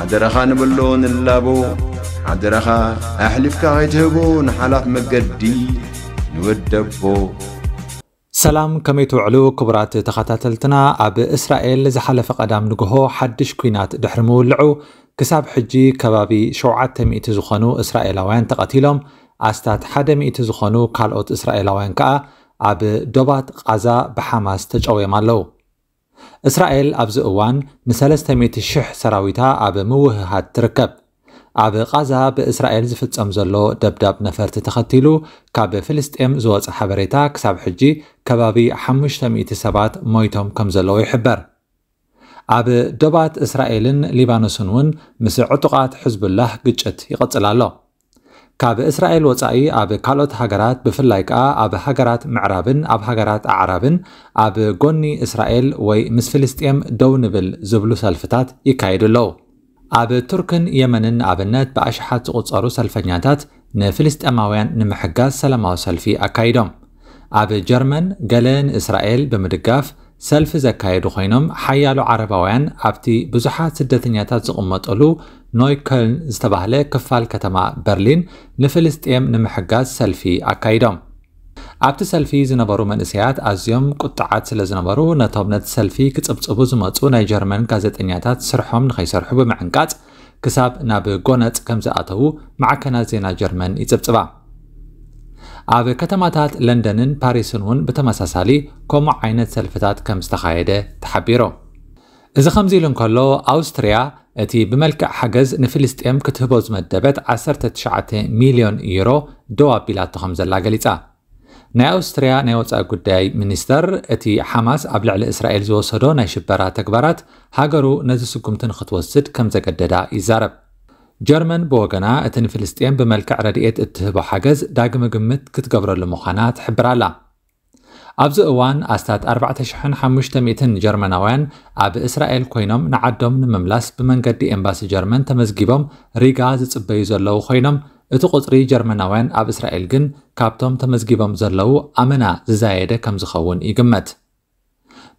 ሓደረኻ ንብሎ ንላቦ ሓደረኻ ኣሕሊፍካ ኸይትህቦ ንሓላፍ መገዲ ንወደቦ ሰላም ከመይ ትውዕሉ ክቡራት ተኸታተልትና ኣብ እስራኤል ዝሓለፈ ቀዳም ንግሆ ሓድሽ ኩናት ድሕሪ ምውልዑ ክሳብ ሕጂ ከባቢ 700 ዝኾኑ እስራኤላውያን ተቐቲሎም ኣስታት 100 ዝኾኑ ካልኦት እስራኤላውያን ከዓ ኣብ ዶባት ቃዛ ብሓማስ ተጨወዮም ኣለው እስራኤል ኣብዚ እዋን ን300,000 ሰራዊታ ኣብ ምውህሃድ ትርከብ ኣብ ቓዛ ብእስራኤል ዝፍጸም ዘሎ ደብዳብ ነፈርቲ ተኸቲሉ ካብ ፍልስጤም ዝወፀ ሓበሬታ ክሳብ ሕጂ ከባቢ 500 ሰባት ሞይቶም ከም ዘለዉ ይሕበር ኣብ ዶባት እስራኤልን ሊባኖስን እውን ምስ ዕጡቓት ሕዝብላህ ግጭት ይቐጽል ኣሎ ካብ እስራኤል ወፃኢ ኣብ ካልኦት ሃገራት ብፍላይ ከዓ ኣብ ሃገራት ምዕራብን ኣብ ሃገራት ኣዕራብን ኣብ ጎኒ እስራኤል ወይ ምስ ፍልስጥኤም ደው ንብል ዝብሉ ሰልፍታት ይካየዱ ኣለው ኣብ ቱርክን የመንን ኣብነት ብኣሽሓት ዝቑጸሩ ሰልፈኛታት ንፍልስጥኤማውያን ንምሕጋዝ ሰላማዊ ሰልፊ ኣካይዶም ኣብ ጀርመን ገለ ንእስራኤል ብምድጋፍ ሰልፊ ዘካየዱ ኮይኖም ሓያሉ ዓረባውያን ኣብቲ ብዙሓት ስደተኛታት ዝቕመጠሉ ናይ ኮልን ዝተባህለ ክፋል ከተማ በርሊን ንፍልስጥኤም ንምሕጋዝ ሰልፊ ኣካይዶም ኣብቲ ሰልፊ ዝነበሩ መንእሰያት ኣዝዮም ቁጥዓት ስለ ዝነበሩ ነቶም ነቲ ሰልፊ ክፅብፅቡ ዝመፁ ናይ ጀርመን ጋዜጠኛታት ስርሖም ንኸይሰርሑ ብምዕንቃፅ ክሳብ ናብ ጎነፅ ከም ዝኣተዉ ማዕከናት ዜና ጀርመን ይፅብፅባ ኣብ ከተማታት ለንደንን ፓሪስን እውን ብተመሳሳሊ ከምኡ ዓይነት ሰልፍታት ከም ዝተኻየደ ተሓቢሮም እዚ ከምዚ ኢሉ እንከሎ ኣውስትርያ እቲ ብመልክዕ ሓገዝ ንፍልስጥኤም ክትህቦ ዝመደበት 19 ሚልዮን ዩሮ ደው ኣቢላቶ ከም ዘላ ገሊጻ ናይ ኣውስትርያ ናይ ወፃኢ ጉዳይ ሚኒስተር እቲ ሓማስ ኣብ ልዕሊ እስራኤል ዝወሰዶ ናይ ሽበራ ተግባራት ሃገሩ ነዚ ስጉምቲ ንክትወስድ ከም ዘገደዳ ይዛረብ ጀርመን ብወገና እቲ ንፍልስጥኤም ብመልክዕ ረድኤት እትህቦ ሓገዝ ዳግመ ግምት ክትገብረሉ ምዃና ትሕብር ኣላ ኣብዚ እዋን ኣስታት 4500 ጀርመናውያን ኣብ እስራኤል ኮይኖም ንዓዶም ንምምላስ ብመንገዲ ኤምባሲ ጀርመን ተመዝጊቦም ሪጋ ዝጽበዩ ዘለዉ ኮይኖም እቲ ቁፅሪ ጀርመናውያን ኣብ እስራኤል ግን ካብቶም ተመዝጊቦም ዘለዉ ኣመና ዝዛየደ ከም ዝኸውን ይግመት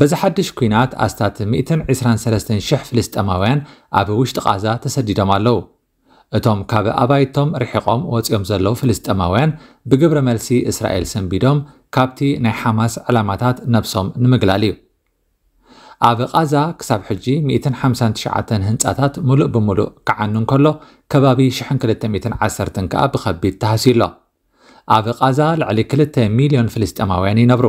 በዚ ሓድሽ ኩናት ኣስታት 123000 ፍልስጠማውያን ኣብ ውሽጢ ቓዛ ተሰዲዶም ኣለዉ እቶም ካብ ኣባይቶም ርሒቖም ወፂኦም ዘለዉ ፍልስጠማውያን ብግብረ መልሲ እስራኤል ሰንቢዶም ካብቲ ናይ ሓማስ ዕላማታት ነብሶም ንምግላል እዩ ኣብ ቓዛ ክሳብ ሕጂ 159 ህንፃታት ሙሉእ ብምሉእ ክዓኑ እንከሎ ከባቢ 1210 ከኣ ብኸቢድ ተሃሲዩ ኣሎ ኣብ ቓዛ ልዕሊ 2 ሚልዮን ፍልስጥማውያን ይነብሩ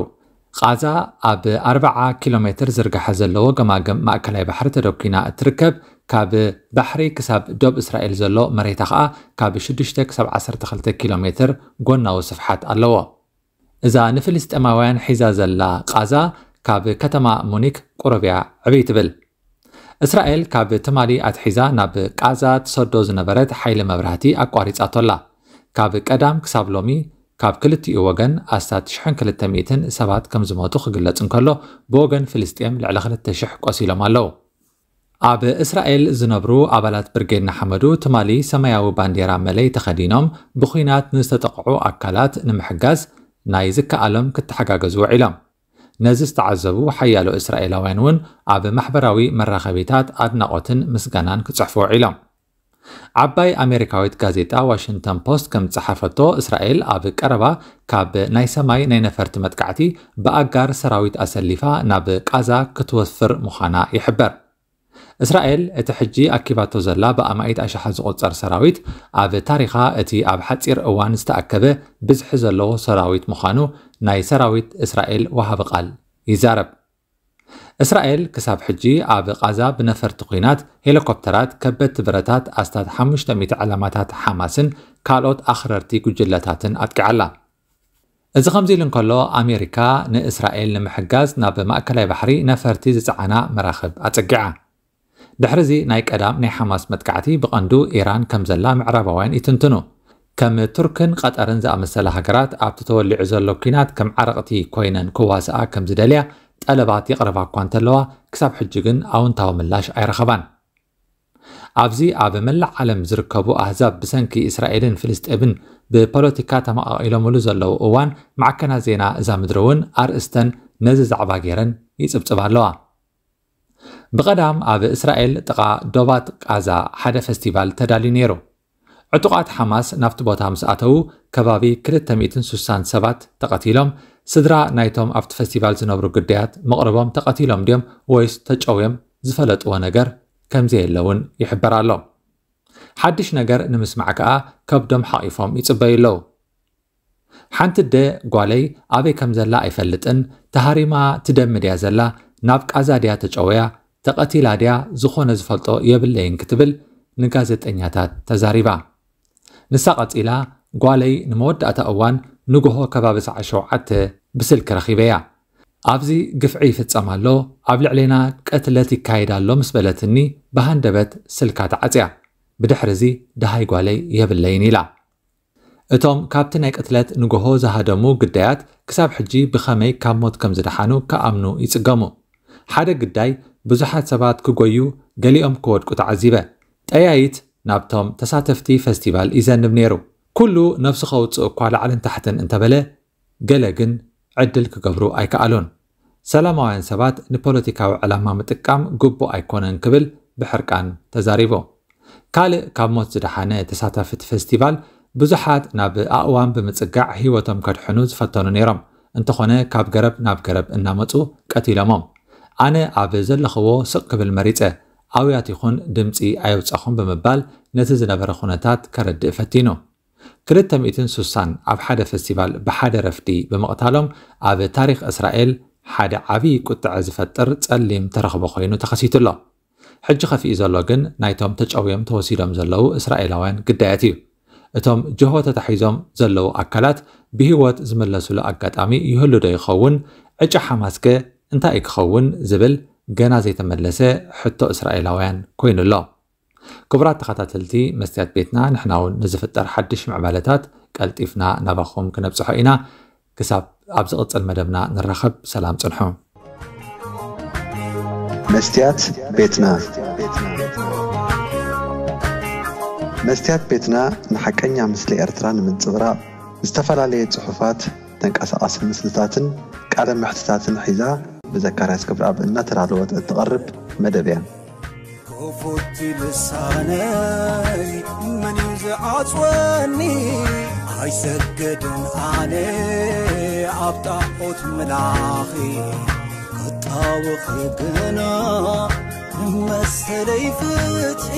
ቓዛ ኣብ 40 ኪሎ ሜትር ዝርግሐ ዘለዎ ገማግም ማእከላይ ባሕሪ ተደኪና እትርከብ ካብ ባሕሪ ክሳብ ዶብ እስራኤል ዘሎ መሬታ ኸኣ ካብ 6 ክሳብ 12 ኪሎ ሜትር ጎናዊ ስፍሓት ኣለዎ እዛ ንፍልስጠማውያን ሒዛ ዘላ ቃዛ ካብ ከተማ ሙኒክ ቁረብያ ዕብይ ትብል እስራኤል ካብ ትማሊ ኣትሒዛ ናብ ቃዛ ትሰዶ ዝነበረት ሓይሊ መብራህቲ ኣቋሪፃቶላ ካብ ቀዳም ክሳብ ሎሚ ካብ ክልቲኡ ወገን ኣስታት 1200 ሰባት ከም ዝሞቱ ክግለጽ እንከሎ ብወገን ፍልስጥኤም ልዕሊ 2,000 ቆሲሎም ኣለው ኣብ እስራኤል ዝነብሩ ኣባላት ብርጌድና ሓመዱ ትማሊ ሰማያዊ ባንዴራ መለይ ተኸዲኖም ብኩናት ንዝተጠቕዑ ኣካላት ንምሕጋዝ ናይ ዝከኣሎም ክተሓጋገዙ ውዒሎም ነዚ ዝተዓዘቡ ሓያሎ እስራኤላውያን እውን ኣብ ማሕበራዊ መራኸቢታት ኣድናቆትን ምስጋናን ክጽሕፉ ውዒሎም ዓባይ ኣሜሪካዊት ጋዜጣ ዋሽንተን ፖስት ከም ዝፀሓፈቶ እስራኤል ኣብ ቀረባ ካብ ናይ ሰማይ ናይ ነፈርቲ መጥቃዕቲ ብኣጋር ሰራዊት ኣሰሊፋ ናብ ቃዛ ክትወፍር ምዃና ይሕበር እስራኤል እቲ ሕጂ ኣኪባቶ ዘላ ብኣማኢት ኣሽሓ ዝቖፀር ሰራዊት ኣብ ታሪኻ እቲ ኣብ ሓፂር እዋን ዝተኣከበ ብዝሒ ዘለዎ ሰራዊት ምዃኑ ናይ ሰራዊት እስራኤል ወሃቢ ቓል ይዛረብ እስራኤል ክሳብ ሕጂ ኣብ ቃዛ ብነፈርቲ ኩናት ሄሊኮፕተራት ከበድቲ ብረታት ኣስታት 500 ዕላማታት ሓማስን ካልኦት ኣኽረርቲ ጉጅለታትን ኣጥቂዓላ እዚ ከምዚ ኢሉ እንከሎ ኣሜሪካ ንእስራኤል ንምሕጋዝ ናብ ማእከላይ ባሕሪ ነፈርቲ ዝፀዓና መራኽብ ኣፀጊዓ ድሕሪዚ ናይ ቀዳም ናይ ሓማስ መጥካዕቲ ብቐንዱ ኢራን ከም ዘላ ምዕራባውያን ይትንትኑ ከም ቱርክን ቀጠርን ዝኣመሰለ ሃገራት ኣብቲ ተወሊዑ ዘሎ ኩናት ከም ዓረቕቲ ኮይነን ክዋስኣ ከም ዝደልያ ጠለባት ይቕረባ እኳ እንተለዋ ክሳብ ሕጂ ግን ኣውንታዊ ምላሽ ኣይረኸባን ኣብዚ ኣብ መላዕ ዓለም ዝርከቡ ኣህዛብ ብሰንኪ እስራኤልን ፍልስጥብን ብፖለቲካ ተመቓቒሎምሉ ዘለዉ እዋን ማዕከና ዜና እዛ ምድሪ እውን ኣርእስተን ነዚ ዛዕባ ገይረን ይፅብፅባ ኣለዋ ብቐዳም ኣብ እስራኤል ጥቓ ዶባት ቃዛ ሓደ ፈስቲቫል ተዳልዩ ነይሩ ዕጡቓት ሓማስ ናብቲ ቦታ ምስ ኣተዉ ከባቢ 260 ሰባት ተቐቲሎም ስድራ ናይቶም ኣብቲ ፈስቲቫል ዝነብሩ ግዳያት መቕረቦም ተቐቲሎም ድዮም ወይስ ተጨውዮም ዝፈለጥዎ ነገር ከምዚ የለውን ይሕበር ኣሎ ሓድሽ ነገር ንምስማዕ ከዓ ከብዶም ሓቒፎም ይጽበዩ ኣለዉ ሓንቲ ደ ጓለይ ኣበይ ከም ዘላ ኣይፈልጥን ተሃሪማ ትደምድያ ዘላ ናብ ቃዛድያ ተጨወያ ተቐቲላ ድያ ዝኾነ ዝፈልጦ የብለይን ክትብል ንጋዜጠኛታት ተዛሪባ ንሳ ቐፂላ ጓለይ ንመወዳእታ እዋን ንግሆ ከባቢ ሰዓ ሸውዓተ ብስልኪ ረኺበ እያ ኣብዚ ግፍዒ ይፍጸም ኣሎ ኣብ ልዕሊና ቀትለት ይካየድ ኣሎ ምስ በለትኒ ብሃንደበት ስልካ ተዓፅያ ብድሕሪ እዚ ደሃይ ጓለይ የብለይን ኢላ እቶም ካብቲ ናይ ቅትለት ንግሆ ዝሃደሙ ግዳያት ክሳብ ሕጂ ብኸመይ ካብ ሞት ከም ዝደሓኑ ከኣምኑ ይጽገሙ ሓደ ግዳይ ብዙሓት ሰባት ክጎዩ ገሊኦም ክወድቁ ተዓዚበ ጠያይት ናብቶም ተሳተፍቲ ፈስቲቫል ይዘንብ ነይሩ ኩሉ ነፍሲ ከውፅእ እኳ ላዕልን ታሕትን እንተበለ ገለ ግን ዕድል ክገብሩ ኣይከኣሉን ሰላማውያን ሰባት ንፖለቲካዊ ዕላማ ምጥቃም ግቡእ ኣይኮነን ክብል ብሕርቃን ተዛሪቡ ካልእ ካብ ሞት ዝደሓነ ተሳታፊት ፌስቲቫል ብዙሓት ናብ ኣእዋም ብምፅጋዕ ሂወቶም ከድሕኑ ዝፈተኑ ነይሮም እንተኾነ ካብ ገረብ ናብ ገረብ እናመፁ ቀቲሎሞም ኣነ ኣብ ዘለኽዎ ስቕ ክብል መሪፀ ኣውያት ይኹን ድምፂ ኣየውፃኹም ብምባል ነቲ ዝነበረ ኩነታት ከረድእ ፈቲኑ 260 ኣብ ሓደ ፌስቲቫል ብሓደ ረፍዲ ብምቕታሎም ኣብ ታሪክ እስራኤል ሓደ ዓብዪ ቁጥዐ ዝፈጥር ጸሊም ተረኽቦ ኮይኑ ተኸሲቱሎ ሕጂ ኸፊኡ ዘሎ ግን ናይቶም ተጨውዮም ተወሲዶም ዘለዉ እስራኤላውያን ግዳየት እዩ እቶም ጅሆ ተታሒዞም ዘለዉ ኣካላት ብህይወት ዝመለሱሉ ኣጋጣሚ ይህሉ ዶ ይኸውን ዕጫ ሓማስ ከ እንታይ እዩ ክኸውን ዝብል ገና ዘይተመለሰ ሕቶ እስራኤላውያን ኮይኑ ኣሎ ክቡራት ተኸታተልቲ መስትያት ቤትና ንሕና እውን ንዝፍጠር ሓድሽ ምዕባለታት ቀልጢፍና ናባኹም ክነብፅሖ ኢና ክሳብ ኣብ ዝቕፅል መደብና ንራኸብ ሰላም ፅንሑ መስትያት ቤትና መስትያት ቤትና ንሓቀኛ ምስሊ ኤርትራ ንምንፅብራቕ ዝተፈላለየ ፅሑፋት ተንቀሳቐሲ ምስልታትን ቃለ ምሕትታትን ሒዛ ብዘካርያስ ክብረኣብ እናተዳለ ወጥእ እትቐርብ መደብ እያ ኮፎቲ ልሳነይ መን እዩ ዝዓፅወኒ ኣይሰገድን ኣነ ኣብ ጣዖት ምላኺ ክጣውኺ ግና መሰለይ ፍትሒ